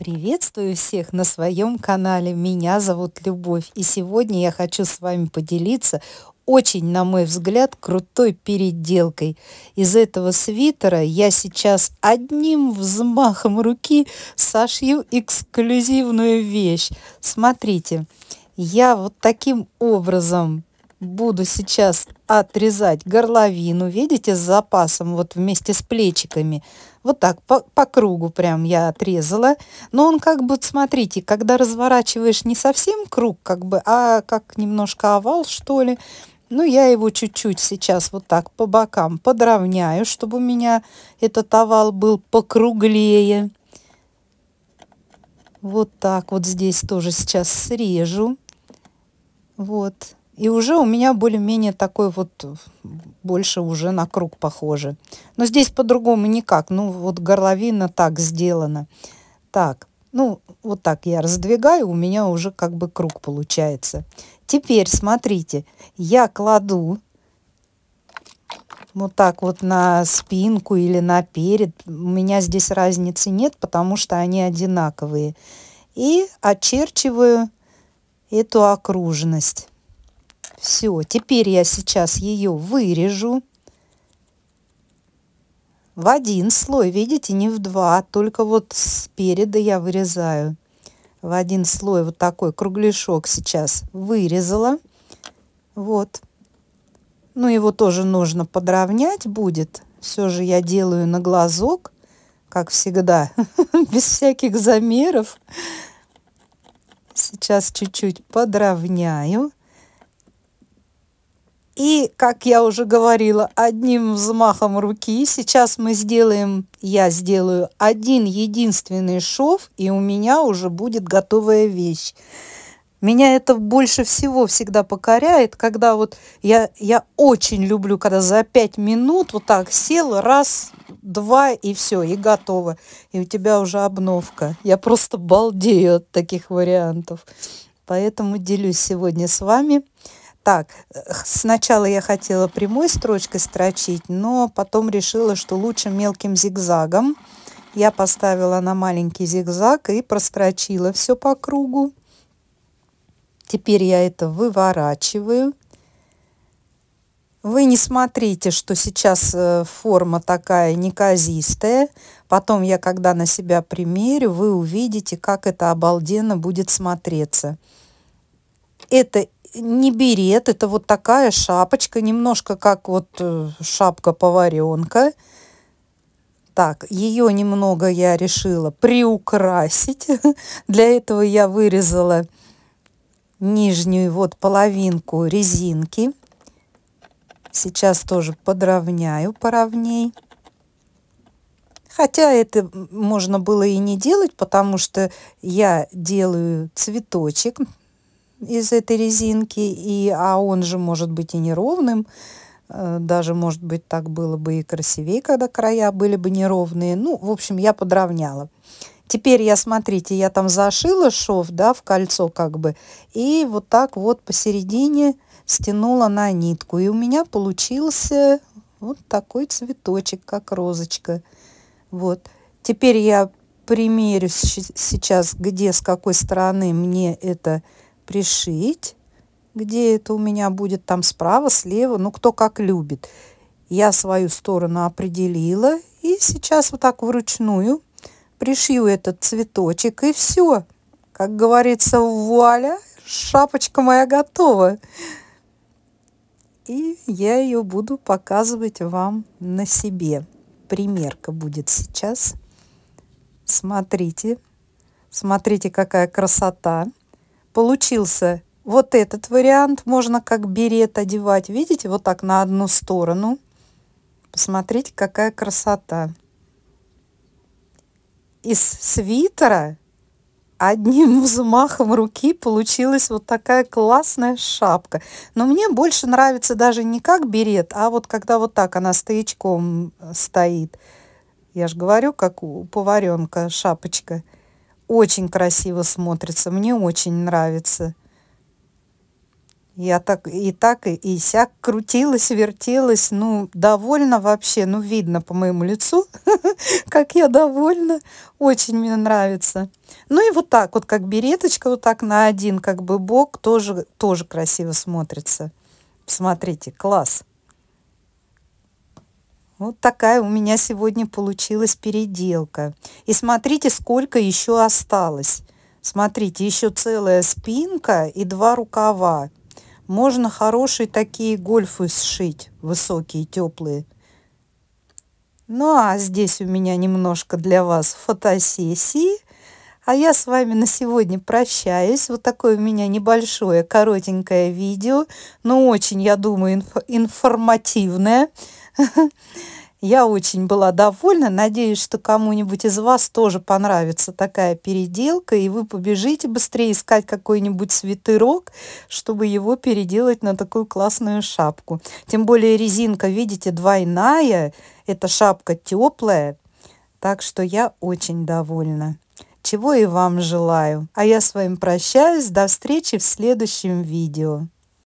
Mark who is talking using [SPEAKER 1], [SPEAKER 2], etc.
[SPEAKER 1] Приветствую всех на своем канале. Меня зовут Любовь. И сегодня я хочу с вами поделиться очень, на мой взгляд, крутой переделкой. Из этого свитера я сейчас одним взмахом руки сошью эксклюзивную вещь. Смотрите, я вот таким образом буду сейчас отрезать горловину, видите, с запасом, вот вместе с плечиками. Вот так, по, по кругу прям я отрезала. Но он как бы, смотрите, когда разворачиваешь не совсем круг, как бы, а как немножко овал, что ли. Ну, я его чуть-чуть сейчас вот так по бокам подровняю, чтобы у меня этот овал был покруглее. Вот так вот здесь тоже сейчас срежу. Вот. И уже у меня более-менее такой вот, больше уже на круг похоже. Но здесь по-другому никак. Ну, вот горловина так сделана. Так, ну, вот так я раздвигаю, у меня уже как бы круг получается. Теперь, смотрите, я кладу вот так вот на спинку или на перед. У меня здесь разницы нет, потому что они одинаковые. И очерчиваю эту окружность. Все, теперь я сейчас ее вырежу в один слой, видите, не в два, только вот спереда я вырезаю. В один слой вот такой кругляшок сейчас вырезала. Вот. Ну, его тоже нужно подровнять будет. Все же я делаю на глазок, как всегда, без всяких замеров. Сейчас чуть-чуть подровняю. И, как я уже говорила, одним взмахом руки сейчас мы сделаем, я сделаю один единственный шов, и у меня уже будет готовая вещь. Меня это больше всего всегда покоряет, когда вот я, я очень люблю, когда за пять минут вот так сел, раз, два, и все, и готово. И у тебя уже обновка. Я просто балдею от таких вариантов. Поэтому делюсь сегодня с вами. Так, э, сначала я хотела прямой строчкой строчить, но потом решила, что лучше мелким зигзагом. Я поставила на маленький зигзаг и прострочила все по кругу. Теперь я это выворачиваю. Вы не смотрите, что сейчас э, форма такая неказистая. Потом я, когда на себя примерю, вы увидите, как это обалденно будет смотреться. Это не берет, это вот такая шапочка, немножко как вот э, шапка поваренка. Так, ее немного я решила приукрасить. Для этого я вырезала нижнюю вот половинку резинки. Сейчас тоже подровняю поровней. Хотя это можно было и не делать, потому что я делаю цветочек из этой резинки, и, а он же может быть и неровным. Э, даже, может быть, так было бы и красивее, когда края были бы неровные. Ну, в общем, я подровняла. Теперь я, смотрите, я там зашила шов, да, в кольцо как бы, и вот так вот посередине стянула на нитку. И у меня получился вот такой цветочек, как розочка. Вот. Теперь я примерю сейчас, где, с какой стороны мне это пришить, где это у меня будет там справа, слева, ну кто как любит. Я свою сторону определила и сейчас вот так вручную пришью этот цветочек и все. Как говорится, вуаля, шапочка моя готова. И я ее буду показывать вам на себе. Примерка будет сейчас. Смотрите. Смотрите, какая красота получился вот этот вариант. Можно как берет одевать, видите, вот так на одну сторону. Посмотрите, какая красота. Из свитера одним взмахом руки получилась вот такая классная шапка. Но мне больше нравится даже не как берет, а вот когда вот так она стоячком э, стоит. Я же говорю, как у поваренка шапочка очень красиво смотрится, мне очень нравится. Я так и так, и, и сяк крутилась, вертелась. Ну, довольно вообще. Ну, видно по моему лицу, как я довольна. Очень мне нравится. Ну, и вот так вот, как береточка, вот так на один как бы бок тоже, тоже красиво смотрится. Смотрите, класс. Вот такая у меня сегодня получилась переделка. И смотрите, сколько еще осталось. Смотрите, еще целая спинка и два рукава. Можно хорошие такие гольфы сшить, высокие, теплые. Ну а здесь у меня немножко для вас фотосессии. А я с вами на сегодня прощаюсь. Вот такое у меня небольшое, коротенькое видео, но очень, я думаю, инф информативное. Я очень была довольна. Надеюсь, что кому-нибудь из вас тоже понравится такая переделка, и вы побежите быстрее искать какой-нибудь свитерок, чтобы его переделать на такую классную шапку. Тем более резинка, видите, двойная. Эта шапка теплая, так что я очень довольна чего и вам желаю. А я с вами прощаюсь. До встречи в следующем видео.